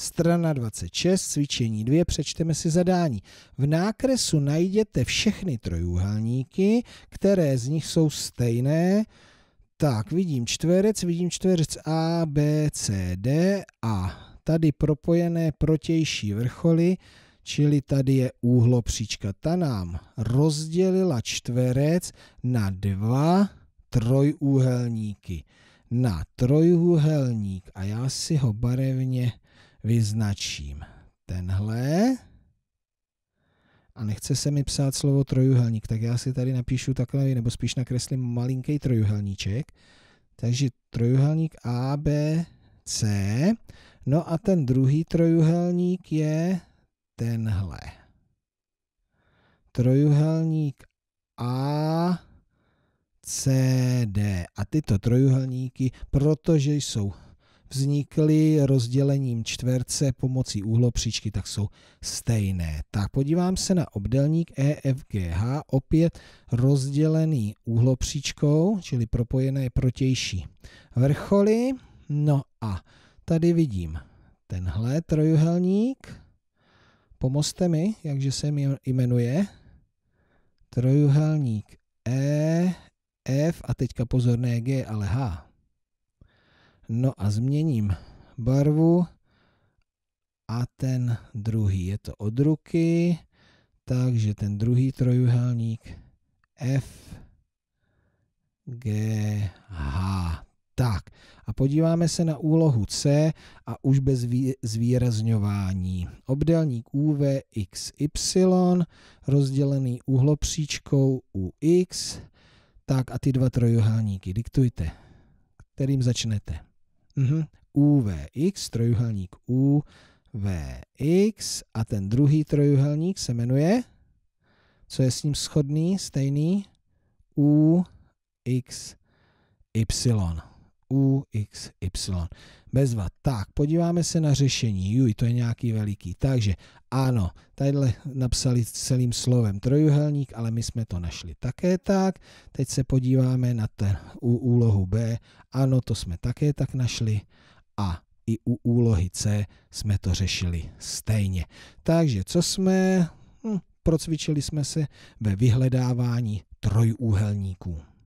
Strana 26, cvičení 2, přečteme si zadání. V nákresu najděte všechny trojúhelníky, které z nich jsou stejné. Tak, vidím čtverec, vidím čtverec A, B, C, D a tady propojené protější vrcholy, čili tady je úhlopříčka. Ta nám rozdělila čtverec na dva trojúhelníky na trojuhelník a já si ho barevně vyznačím. Tenhle. A nechce se mi psát slovo trojuhelník, tak já si tady napíšu takhle, nebo spíš nakreslím malinký trojuhelníček. Takže trojuhelník A, B, C. No a ten druhý trojuhelník je tenhle. Trojuhelník A, CD. A tyto trojuhelníky, protože jsou vznikly rozdělením čtverce pomocí úhlopříčky, tak jsou stejné. Tak podívám se na obdelník EFGH, opět rozdělený úhlopříčkou, čili propojené protější vrcholy. No a tady vidím tenhle trojuhelník. Pomozte mi, jakže se jmenuje. Trojuhelník E, F a teďka pozor ne G, ale H. No a změním barvu a ten druhý. Je to od ruky, takže ten druhý trojuhelník F, G, H. Tak a podíváme se na úlohu C a už bez zvýrazňování. Obdelník UV Y rozdělený úhlopříčkou UX tak a ty dva trojuhelníky diktujte. Kterým začnete? Mhm. UVX, trojuhelník U, X a ten druhý trojuhelník se jmenuje, co je s ním schodný, stejný, U, X, Y. U, X, Y. Bezva. Tak, podíváme se na řešení. Juj, to je nějaký veliký. Takže ano, tadyhle napsali celým slovem trojuhelník, ale my jsme to našli také tak. Teď se podíváme na ten u úlohu B. Ano, to jsme také tak našli. A i u úlohy C jsme to řešili stejně. Takže co jsme? Hm, procvičili jsme se ve vyhledávání trojúhelníků.